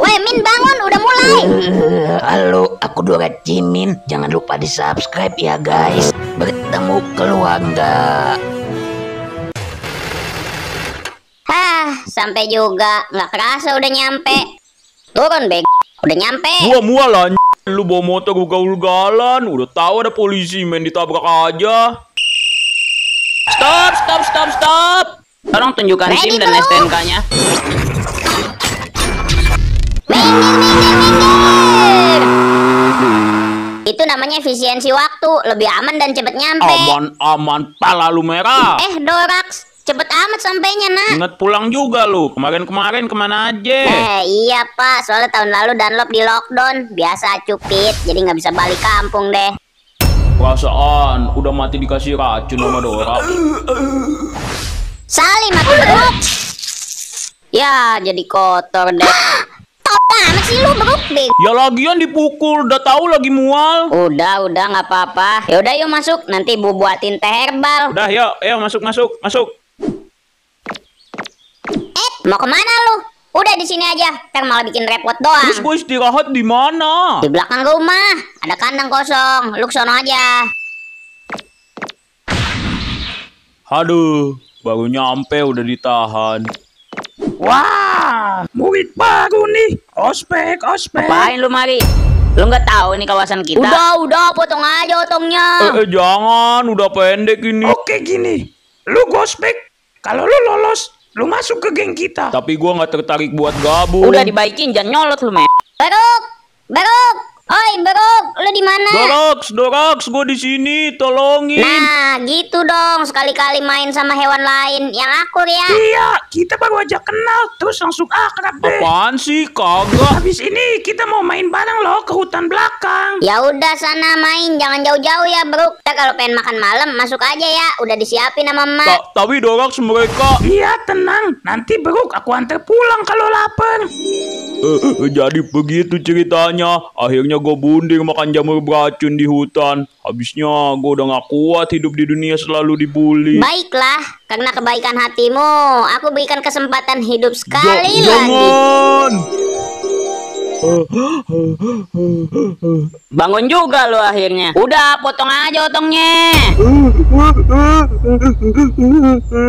Weh, Min bangun udah mulai Halo aku dua Cimin Jangan lupa di subscribe ya guys Bertemu keluarga Hah sampai juga nggak kerasa udah nyampe Turun kan, beg Udah nyampe Gua mual Lu bawa motor gaul ugalan Udah tahu ada polisi main ditabrak aja Stop stop stop stop Tolong tunjukkan SIM dan STNK-nya. namanya efisiensi waktu, lebih aman dan cepet nyampe. Aman, aman, pala lu merah. Eh, Dorax, Cepet amat sampainya, nak. Ingat pulang juga lu. Kemarin-kemarin kemana aja? Eh, iya, Pak. Soalnya tahun lalu Dunlop di lockdown. Biasa cupit, jadi nggak bisa balik kampung deh. Perasaan, udah mati dikasih racun sama Dorax Salim, aku beruk. Ya, jadi kotor deh. sih lu Ya lagian dipukul, udah tahu lagi mual. Udah, udah nggak apa-apa. yaudah yuk masuk, nanti bu buatin teh herbal. Udah, yuk, yuk masuk, masuk, masuk. Eh, mau kemana lu? Udah di sini aja, kan malah bikin repot doang. Terus gue istirahat di mana? Di belakang rumah, ada kandang kosong. Lu sono aja. Aduh, baru nyampe udah ditahan. Wah, wow. Muit bagus nih. Ospek, ospek. Apain lu mari? Lu nggak tahu ini kawasan kita. Udah, udah potong aja otongnya. Eh, eh jangan, udah pendek ini. Oke gini. Lu gospek. Kalau lu lolos, lu masuk ke geng kita. Tapi gua nggak tertarik buat gabung. Udah dibaikin, jangan nyolot lu, Mek. Aduh mana? Dorox, Dorox, gue di sini, tolongin. Nah, gitu dong. Sekali-kali main sama hewan lain yang akur ya. Iya, kita baru aja kenal, terus langsung akrab deh. Apaan sih, kagak? Habis ini kita mau main bareng loh ke hutan belakang. Ya udah sana main, jangan jauh-jauh ya, Bro. Kita kalau pengen makan malam masuk aja ya, udah disiapin sama Mama. Ta tapi Dorox mereka. Iya, tenang. Nanti bro, aku antar pulang kalau lapar. Uh, jadi begitu ceritanya. Akhirnya gue bunding makan jamur gue beracun di hutan. Habisnya gue udah gak kuat hidup di dunia selalu dibully. Baiklah, karena kebaikan hatimu, aku berikan kesempatan hidup sekali ja lagi. Jangan! Bangun juga lo akhirnya. Udah, potong aja otongnya.